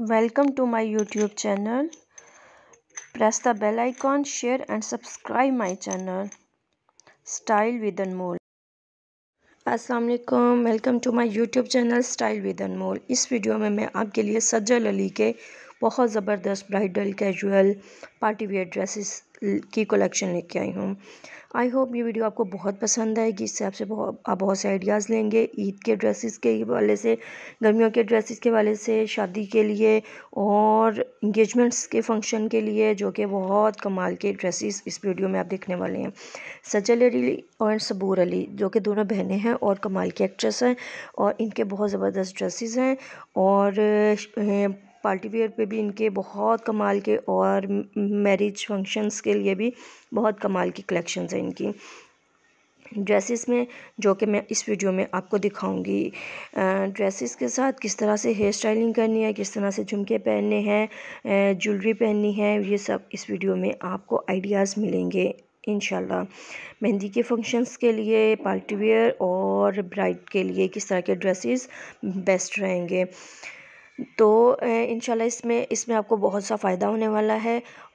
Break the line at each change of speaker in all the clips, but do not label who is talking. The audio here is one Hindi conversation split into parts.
Welcome to my YouTube channel. Press the bell icon, share and subscribe my channel. Style with Anmol. असलम welcome to my YouTube channel style with Anmol इस वीडियो में मैं आपके लिए सज्जल अली के बहुत ज़बरदस्त bridal casual party wear dresses की कलेक्शन लेके आई हूँ आई होप ये वीडियो आपको बहुत पसंद आएगी इससे आपसे बहुत आप बहुत से आइडियाज़ लेंगे ईद के ड्रेसेस के वाले से गर्मियों के ड्रेसेस के वाले से शादी के लिए और इंगेजमेंट्स के फंक्शन के लिए जो कि बहुत कमाल के ड्रेसेस इस वीडियो में आप देखने वाले हैं सजल अली और सबूर अली जो कि दोनों बहनें हैं और कमाल की एक्ट्रेस हैं और इनके बहुत ज़बरदस्त ड्रेसेस हैं और पार्टी वेयर पे भी इनके बहुत कमाल के और मैरिज फंक्शंस के लिए भी बहुत कमाल की कलेक्शंस हैं इनकी ड्रेसेस में जो कि मैं इस वीडियो में आपको दिखाऊंगी ड्रेसेस के साथ किस तरह से हेयर स्टाइलिंग करनी है किस तरह से झुमके पहनने हैं ज्वेलरी पहननी है ये सब इस वीडियो में आपको आइडियाज़ मिलेंगे इन मेहंदी के फंक्शंस के लिए पार्टी वेयर और ब्राइड के लिए किस तरह के ड्रेसेस बेस्ट रहेंगे तो इंशाल्लाह इसमें इसमें आपको बहुत सा फ़ायदा होने वाला है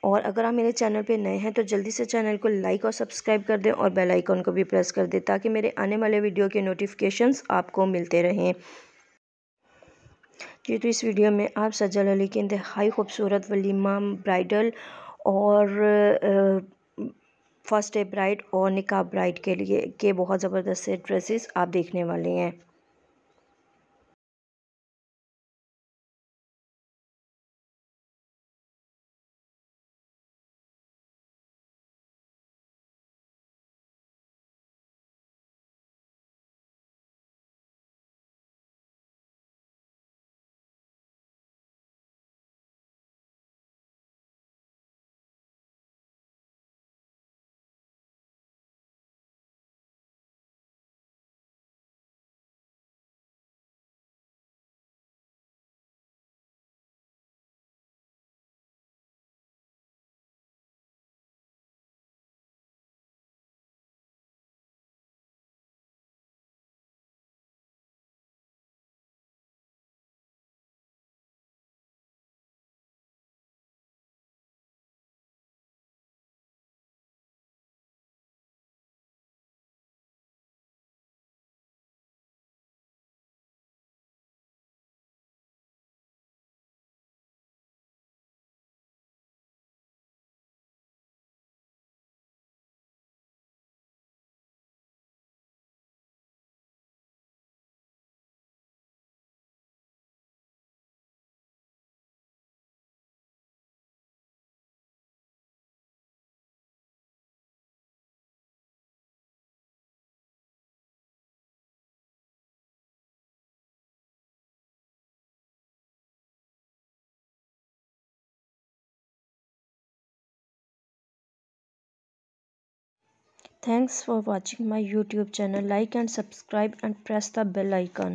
और अगर आप मेरे चैनल पे नए हैं तो जल्दी से चैनल को लाइक और सब्सक्राइब कर दें और बेल आइकन को भी प्रेस कर दें ताकि मेरे आने वाले वीडियो के नोटिफिकेशंस आपको मिलते रहें जी तो इस वीडियो में आप सज्जल अली के इंतहाई खूबसूरत वलीमा ब्राइडल और फर्स्ट डे ब्राइड और निकाह ब्राइड के लिए के बहुत ज़बरदस्त से ड्रेसेस आप देखने वाले हैं
Thanks for watching my YouTube channel. Like and subscribe and press the bell icon.